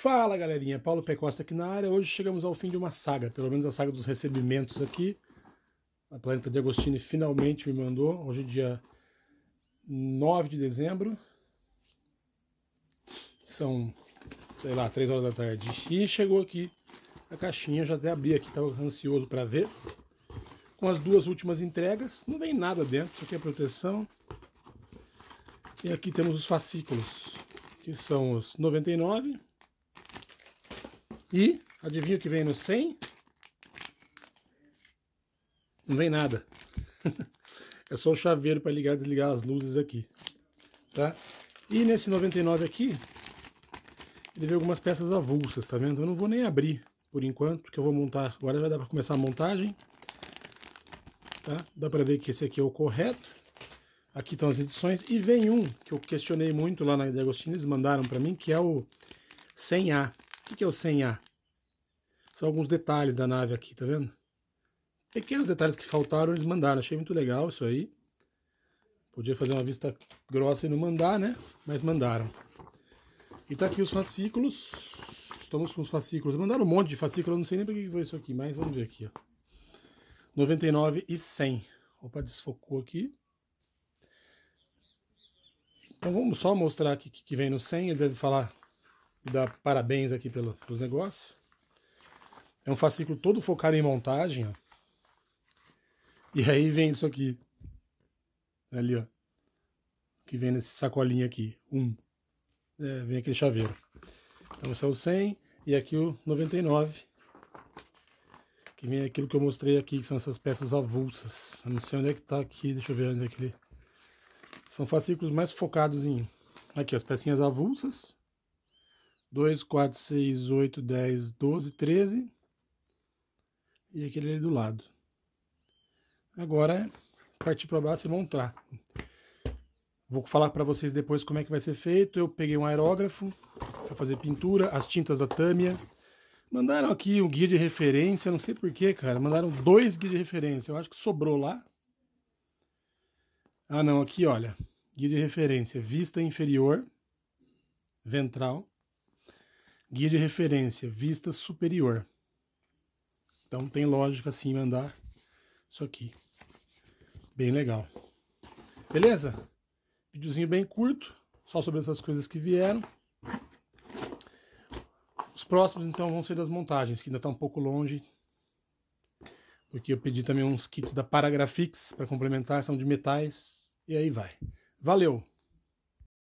Fala galerinha, Paulo P. Costa aqui na área. Hoje chegamos ao fim de uma saga, pelo menos a saga dos recebimentos aqui. A Planeta de Agostini finalmente me mandou, hoje é dia 9 de dezembro. São, sei lá, 3 horas da tarde. E chegou aqui a caixinha, já até abri aqui, estava ansioso para ver. Com as duas últimas entregas, não vem nada dentro, isso aqui é proteção. E aqui temos os fascículos, que são os 99 e adivinha o que vem no 100? Não vem nada. é só o chaveiro para ligar e desligar as luzes aqui. Tá? E nesse 99 aqui, ele veio algumas peças avulsas, tá vendo? Eu não vou nem abrir por enquanto, que eu vou montar. Agora já dá para começar a montagem. Tá? Dá para ver que esse aqui é o correto. Aqui estão as edições. E vem um que eu questionei muito lá na de eles mandaram para mim, que é o 100A. O que é o 100A? São alguns detalhes da nave aqui, tá vendo? Pequenos detalhes que faltaram, eles mandaram. Achei muito legal isso aí. Podia fazer uma vista grossa e não mandar, né? Mas mandaram. E tá aqui os fascículos. Estamos com os fascículos. Mandaram um monte de fascículo, eu não sei nem por que foi isso aqui, mas vamos ver aqui, ó. 99 e 100. Opa, desfocou aqui. Então vamos só mostrar aqui o que vem no 100. Ele deve falar dar parabéns aqui pelo, pelos negócios. É um fascículo todo focado em montagem, ó. E aí vem isso aqui. Ali, ó. Que vem nesse sacolinha aqui. Um. É, vem aquele chaveiro. Então esse é o 100 e aqui o 99. Que vem aquilo que eu mostrei aqui, que são essas peças avulsas. Eu não sei onde é que tá aqui, deixa eu ver onde é que ele... São fascículos mais focados em... Aqui, as pecinhas avulsas. 2, 4, 6, 8, 10, 12, 13 e aquele ali do lado. Agora é partir para o braço e montar. Vou falar para vocês depois como é que vai ser feito. Eu peguei um aerógrafo para fazer pintura, as tintas da Tâmia. Mandaram aqui um guia de referência, não sei porquê, cara. Mandaram dois guias de referência. Eu acho que sobrou lá. Ah, não, aqui, olha. Guia de referência: vista inferior, ventral, Guia de referência, vista superior. Então tem lógica sim mandar isso aqui. Bem legal. Beleza? Vídeozinho bem curto, só sobre essas coisas que vieram. Os próximos então vão ser das montagens, que ainda está um pouco longe. Porque eu pedi também uns kits da Paragrafix para complementar, são de metais. E aí vai. Valeu!